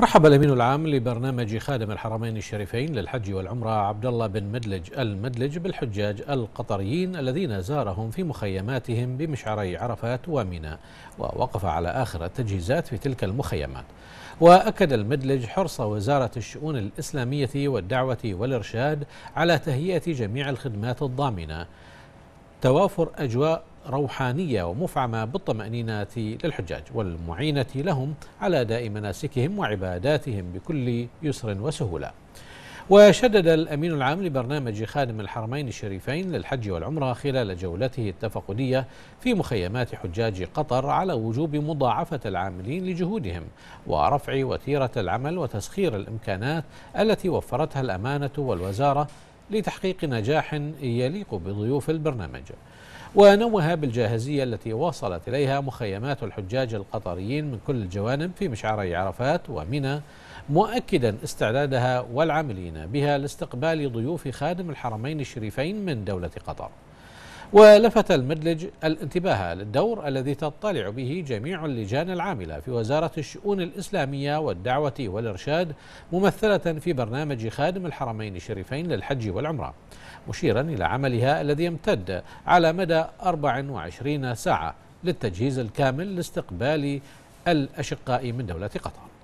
رحب الامين العام لبرنامج خادم الحرمين الشريفين للحج والعمره عبد الله بن مدلج المدلج بالحجاج القطريين الذين زارهم في مخيماتهم بمشعري عرفات ومنى ووقف على اخر التجهيزات في تلك المخيمات. واكد المدلج حرص وزاره الشؤون الاسلاميه والدعوه والارشاد على تهيئه جميع الخدمات الضامنه توافر اجواء روحانية ومفعمة بالطمأنينة للحجاج والمعينة لهم على أداء مناسكهم وعباداتهم بكل يسر وسهولة وشدد الأمين العام لبرنامج خادم الحرمين الشريفين للحج والعمرة خلال جولته التفقدية في مخيمات حجاج قطر على وجوب مضاعفة العاملين لجهودهم ورفع وتيرة العمل وتسخير الإمكانات التي وفرتها الأمانة والوزارة لتحقيق نجاح يليق بضيوف البرنامج ونوه بالجاهزية التي وصلت إليها مخيمات الحجاج القطريين من كل الجوانب في مشعري عرفات ومنى مؤكدا استعدادها والعاملين بها لاستقبال ضيوف خادم الحرمين الشريفين من دولة قطر ولفت المدلج الانتباه للدور الذي تطلع به جميع اللجان العاملة في وزارة الشؤون الإسلامية والدعوة والإرشاد ممثلة في برنامج خادم الحرمين الشريفين للحج والعمرة مشيرا إلى عملها الذي يمتد على مدى 24 ساعة للتجهيز الكامل لاستقبال الأشقاء من دولة قطر